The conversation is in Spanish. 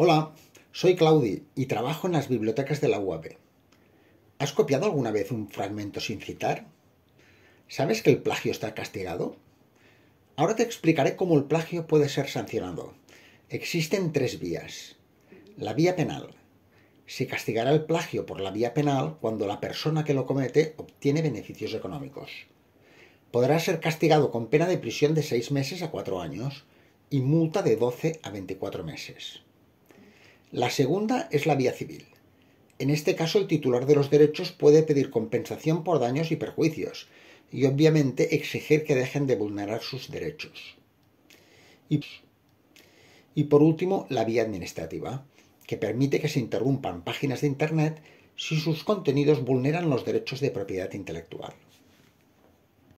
Hola, soy Claudi y trabajo en las bibliotecas de la UAB. ¿Has copiado alguna vez un fragmento sin citar? ¿Sabes que el plagio está castigado? Ahora te explicaré cómo el plagio puede ser sancionado. Existen tres vías. La vía penal. Se castigará el plagio por la vía penal cuando la persona que lo comete obtiene beneficios económicos. Podrá ser castigado con pena de prisión de seis meses a cuatro años y multa de 12 a 24 meses. La segunda es la vía civil. En este caso, el titular de los derechos puede pedir compensación por daños y perjuicios, y obviamente exigir que dejen de vulnerar sus derechos. Y, por último, la vía administrativa, que permite que se interrumpan páginas de Internet si sus contenidos vulneran los derechos de propiedad intelectual.